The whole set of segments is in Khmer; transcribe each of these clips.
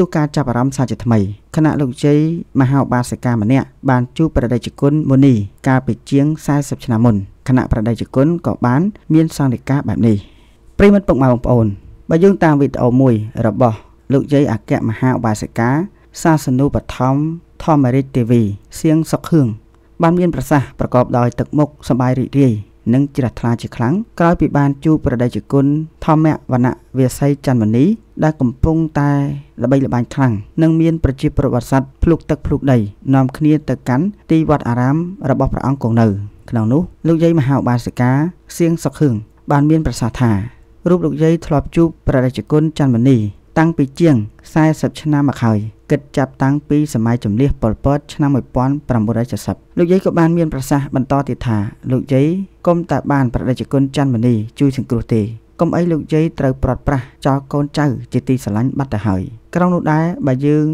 ទោះការចាប់អារម្មណ៍សាជាថ្មីគណៈលោកជ័យមហាឧបាសិកាម្នាក់បានជួបប្រដេជគុណមុនីកាលពីជាង40ឆ្នាំមុនគណៈប្រដេជគុណក៏បាន មានសន្និការបែបនេះប្រិមិត្តពុកម៉ែបងប្អូនបើយើងតាមវីដេអូមួយរបស់លោកជ័យអគ្គមហាឧបាសិកា សាសនូបឋមធម្មរាជទេវីសៀងសុខឿងបានមានប្រសាសន៍ប្រកបដោយទឹកមុខសบายរីករាយនិងជ្រះថ្លាជាខ្លាំងក្រោយ ពីបានជួបប្រដេជគុណធម្មវណ្ណវាស័យច័ន្ទមនីដែលកំពុង តែល្បីល្បាញខ្លាំងនិងមានប្រជាប្រវត្តិសាស្ត្រភ្លុកទឹកភ្លុកដីនាំគ្នាទៅកាន់ទីវត្តអារាមរបស់ព្រះអង្គគង់នៅ ក្នុងនោះលោកយាយមហាឧបាសិកាសៀងសុខឿងបាន មានប្រសាសន៍ថារូបលោកយាយធ្លាប់ជួបព្រះរាជគុណច័ន្ទមនីតាំងពីជាង40ឆ្នាំមកហើយគិតចាប់តាំងពីសម័យជំនះប៉ុលពតឆ្នាំ1970លោកយាយក៏បានមានប្រសាសន៍បន្តទៀតថាលោកយាយកុំតែបានប្រតិជនច័ន្ទមនីជួយសង្គ្រោះទេកុំអីលោកយាយត្រូវប្រត់ប្រាស់ចោលកូនចៅជាទីស្រឡាញ់បាត់ទៅហើយក្រោមនោះដែរបើយើង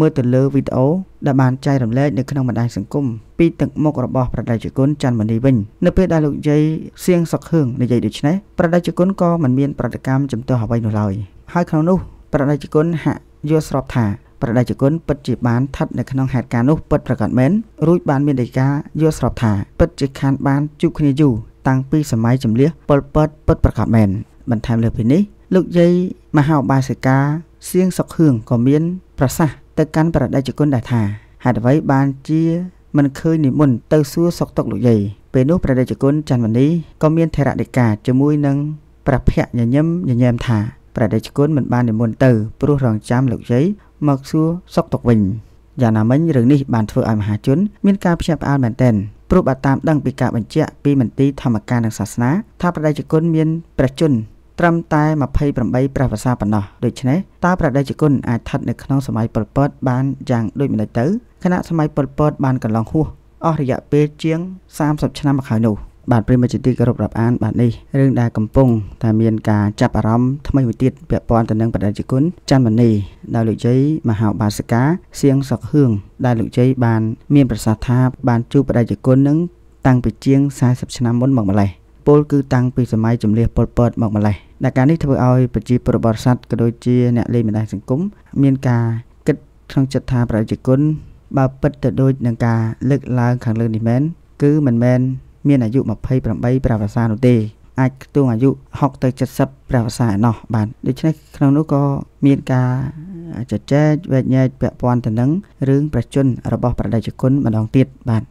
មើលទៅលើវីដេអូដែលបានចែករំលែកនៅក្នុងបណ្ដាញសង្គមពីទឹកមុខរបស់ប្រដាជគុណច័ន្ទមនីវិញនៅពេលដែលលោកយាយសៀងសុកហឿងនិយាយដូច្នេះប្រដាជគុណក៏មិនមានប្រតិកម្មចំទាស់អ្វីនោះឡើយហើយក្នុងនោះប្រដាជគុណហាក់យល់ស្របថាប្រដេជគុណពិតជាបានស្ថិតនៅក្នុងហេតុការណ៍នោះពិតប្រាកដមែនរួចបានមានដីកាយល់ស្របថាពិតជាខានបានជួបគ្នាយូរតាំងពីសម័យចម្លៀសប៉ុលពតពិតប្រាកដមែន បន្ថែមលើពីនេះ លោកយាយមហាឧបាសិកាសៀងសុខឿងក៏មានប្រសាសន៍ទៅកាន់ប្រដេជគុណដែរថាហេតុអ្វីបានជាមិនឃើញនិមន្តទៅសួរសុខទុក្ខលោកយាយពេលនោះប្រដេជគុណច័ន្ទមនីក៏មានថេរដេកាជាមួយនឹងព្រះភ័ក្ត្រញញឹមញញែមថាព្រះតេជគុណមិនបាននិមន្តទៅព្រោះរងចាំលោកយាយមកសួរសុខទុក្ខវិញយ៉ាងណាមិញរឿងនេះបានធ្វើឲ្យមហាជនមានការភ្ញាក់ផ្អើលមែនទែនព្រោះបើតាមដឹងពីការបញ្ជាក់ពីមន្ទីរធម្មការនិងសាសនាថាព្រះតេជគុណមានព្រះជន្ត្រឹមតែ28ព្រះវស្សាប៉ុណ្ណោះដូច្នេះតើព្រះតេជគុណអាចស្ថិតនៅក្នុងសម័យប៉ុលពតបានយ៉ាងដូចម្តេចទៅខណៈសម័យប៉ុលពតបានកន្លងហួសអស់រយៈពេលជាង30ឆ្នាំមកហើយនោះបាទប្រិមជាទីគោរពរាប់អានបាទនេះរឿងដែលកំពុងតែមានការចាប់អារម្មណ៍ថ្មីមួយទៀតពាក់ព័ន្ធទៅនឹងបដិជគុណច័ន្ទមនីដោយលោកជ័យមហាបាសិកាសៀងសុកហឿងដែលលោកជ័យបាន មានប្រសាសន៍ថាបានជួបបដិជគុណនឹងតាំងពីជាង40ឆ្នាំមុនមកម្លេះពលគឺតាំងពីសម័យជំនះប៉ុលពត មកម្លេះដែលការនេះធ្វើឲ្យប្រជាពលរដ្ឋសัตว์ក៏ដូចជាអ្នកលេងបណ្ដាញសង្គមមានការគិតក្នុងចិត្តថាប្រជាជនបើពិតទៅដូចនឹងការលើកឡើងខាងលើនេះមែនគឺមិនមែនមានអាយុ28ព្រះវស្សានោះទេអាចខ្ទង់អាយុ60ទៅ70ព្រះវស្សាឯណោះបាទដូច្នេះក្នុងនោះក៏មានការជជែកវែកញែកពាក់ព័ន្ធទៅនឹងរឿងប្រជជនរបស់ប្រដេជគុណម្ដងទៀតបាទ